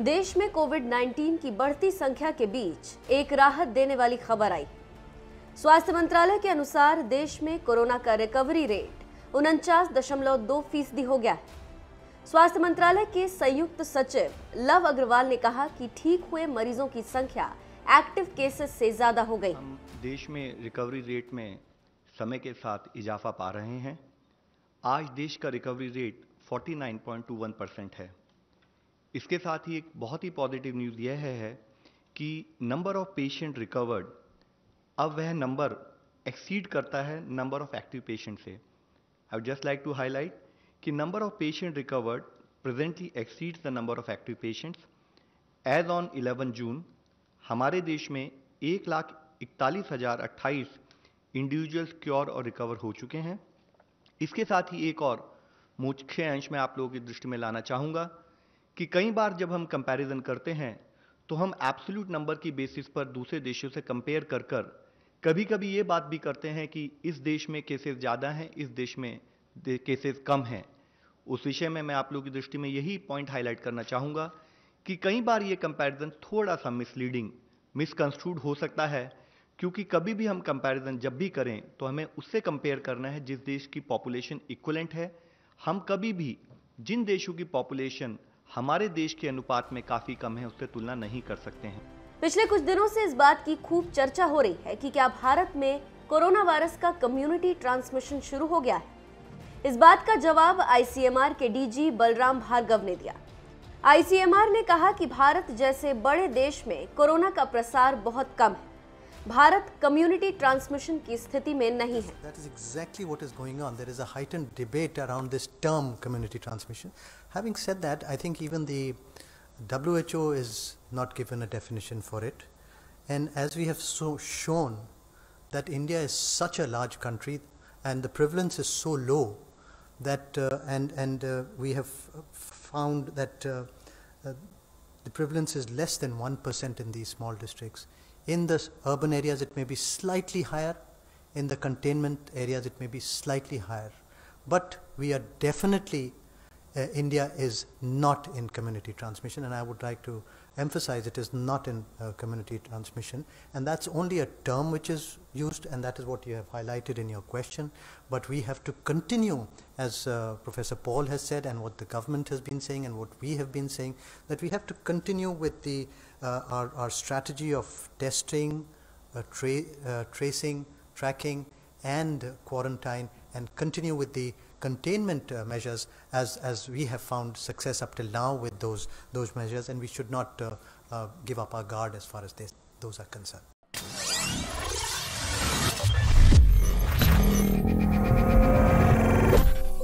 देश में कोविड 19 की बढ़ती संख्या के बीच एक राहत देने वाली खबर आई स्वास्थ्य मंत्रालय के अनुसार देश में कोरोना का रिकवरी रेट उनचास दशमलव दो फीसदी हो गया स्वास्थ्य मंत्रालय के संयुक्त सचिव लव अग्रवाल ने कहा कि ठीक हुए मरीजों की संख्या एक्टिव केसेस से ज़्यादा हो गई हम देश में रिकवरी रेट में समय के साथ इजाफा पा रहे हैं आज देश का रिकवरी रेट 49.21 परसेंट है इसके साथ ही एक बहुत ही पॉजिटिव न्यूज़ यह है कि नंबर ऑफ पेशेंट रिकवर्ड अब वह नंबर एक्सीड करता है नंबर ऑफ एक्टिव पेशेंट से I just like to highlight कि number of patient recovered presently exceeds the number of active patients as on eleven June हमारे देश में एक लाख इकतालीस हज़ार अट्ठाईस इंडिविजुअल्स क्योर और रिकवर हो चुके हैं इसके साथ ही एक और मुख्य अंश मैं आप लोगों की दृष्टि में लाना चाहूँगा कि कई बार जब हम कंपैरिजन करते हैं तो हम एब्सोल्यूट नंबर की बेसिस पर दूसरे देशों से कंपेयर कर कर कभी कभी ये बात भी करते हैं कि इस देश में केसेस ज़्यादा हैं इस देश में केसेस कम हैं उस विषय में मैं आप लोगों की दृष्टि में यही पॉइंट हाईलाइट करना चाहूँगा कि कई बार ये कंपैरिजन थोड़ा सा मिसलीडिंग मिसकंस्ट्रूड हो सकता है क्योंकि कभी भी हम कंपैरिजन जब भी करें तो हमें उससे कंपेयर करना है जिस देश की पॉपुलेशन इक्वलेंट है हम कभी भी जिन देशों की पॉपुलेशन हमारे देश के अनुपात में काफी कम है उससे तुलना नहीं कर सकते हैं पिछले कुछ दिनों से इस बात की खूब चर्चा हो रही है कि क्या भारत में कोरोना वायरस का कम्युनिटी ट्रांसमिशन शुरू हो गया है इस बात का जवाब आईसीएमआर के डीजी बलराम भार्गव ने दिया आईसीएमआर ने कहा कि भारत जैसे बड़े देश में कोरोना का प्रसार बहुत कम है भारत कम्युनिटी ट्रांसमिशन की स्थिति में नहीं है That is exactly what is going on. There is a heightened debate around this term community transmission. Having said that, I think even the WHO is not given a definition for it. And as we have shown that India is such a large country and the prevalence is so low that uh, and and uh, we have found that uh, the prevalence is less than 1% in these small districts. In the urban areas, it may be slightly higher. In the containment areas, it may be slightly higher. But we are definitely uh, India is not in community transmission, and I would like to emphasize it is not in uh, community transmission. And that's only a term which is used, and that is what you have highlighted in your question. But we have to continue, as uh, Professor Paul has said, and what the government has been saying, and what we have been saying, that we have to continue with the, uh, our, our strategy of testing, uh, tra uh, tracing, tracking, and quarantine and continue with the containment uh, measures as, as we have found success up till now with those, those measures and we should not uh, uh, give up our guard as far as this, those are concerned.